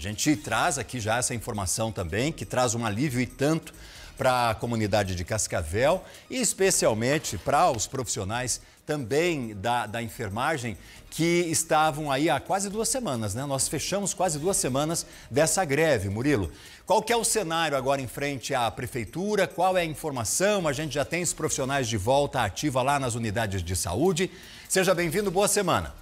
gente traz aqui já essa informação também, que traz um alívio e tanto para a comunidade de Cascavel e especialmente para os profissionais também da, da enfermagem que estavam aí há quase duas semanas, né? Nós fechamos quase duas semanas dessa greve, Murilo. Qual que é o cenário agora em frente à prefeitura? Qual é a informação? A gente já tem os profissionais de volta ativa lá nas unidades de saúde. Seja bem-vindo, boa semana.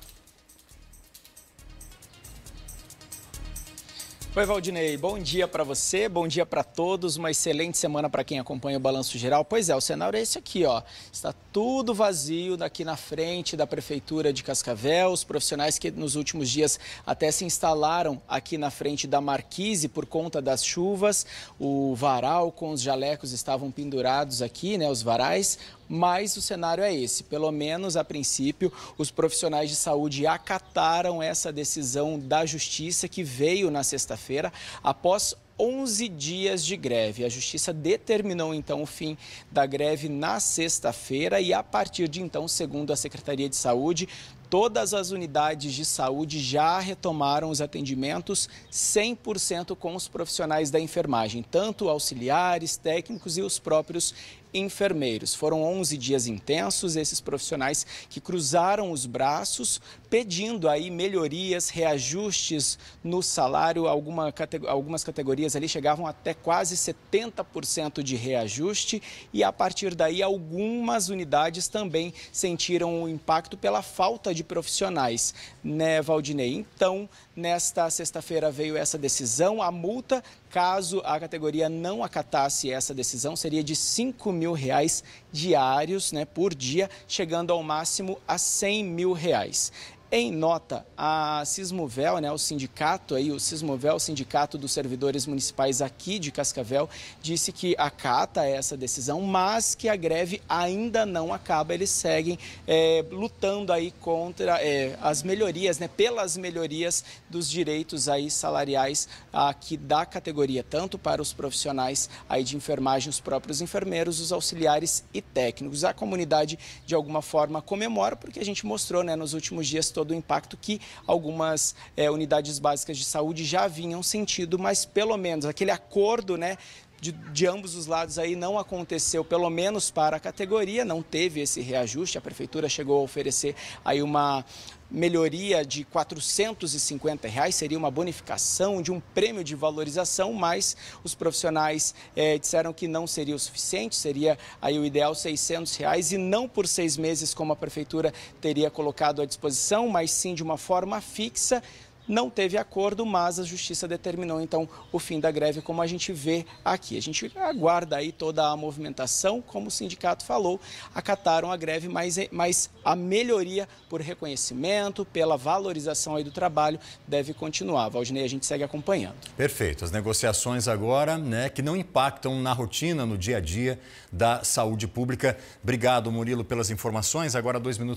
Oi, Valdinei. Bom dia para você, bom dia para todos. Uma excelente semana para quem acompanha o Balanço Geral. Pois é, o cenário é esse aqui, ó. Está tudo vazio daqui na frente da Prefeitura de Cascavel. Os profissionais que nos últimos dias até se instalaram aqui na frente da Marquise por conta das chuvas. O varal com os jalecos estavam pendurados aqui, né? Os varais mas o cenário é esse. Pelo menos a princípio, os profissionais de saúde acataram essa decisão da justiça que veio na sexta-feira após 11 dias de greve. A justiça determinou então o fim da greve na sexta-feira e a partir de então, segundo a Secretaria de Saúde, todas as unidades de saúde já retomaram os atendimentos 100% com os profissionais da enfermagem, tanto auxiliares, técnicos e os próprios enfermeiros. Foram 11 dias intensos, esses profissionais que cruzaram os braços pedindo aí melhorias, reajustes no salário. Alguma, algumas categorias ali chegavam até quase 70% de reajuste e a partir daí algumas unidades também sentiram o impacto pela falta de profissionais, né, Valdinei? Então, nesta sexta-feira veio essa decisão, a multa Caso a categoria não acatasse essa decisão, seria de 5 mil reais diários né, por dia, chegando ao máximo a 100 mil reais. Em nota, a Sismovel, né, o sindicato aí, o Sismovel, o sindicato dos servidores municipais aqui de Cascavel, disse que acata essa decisão, mas que a greve ainda não acaba. Eles seguem é, lutando aí contra é, as melhorias, né, pelas melhorias dos direitos aí salariais aqui da categoria, tanto para os profissionais aí de enfermagem, os próprios enfermeiros, os auxiliares e técnicos. A comunidade de alguma forma comemora porque a gente mostrou, né, nos últimos dias todo o impacto que algumas é, unidades básicas de saúde já vinham sentido, mas pelo menos aquele acordo, né? De, de, ambos os lados aí não aconteceu, pelo menos para a categoria, não teve esse reajuste. A prefeitura chegou a oferecer aí uma, melhoria de R$ 450, reais, seria uma bonificação de um prêmio de valorização, mas os profissionais é, disseram que não seria o suficiente, seria aí o ideal R$ reais, e não por seis meses como a prefeitura teria colocado à disposição, mas sim de uma forma fixa, não teve acordo, mas a justiça determinou então o fim da greve, como a gente vê aqui. A gente aguarda aí toda a movimentação, como o sindicato falou, acataram a greve, mas, é, mas a melhoria por reconhecimento, pela valorização aí do trabalho, deve continuar. Valdinei, a gente segue acompanhando. Perfeito. As negociações agora, né, que não impactam na rotina, no dia a dia da saúde pública. Obrigado, Murilo, pelas informações. Agora, dois minutos.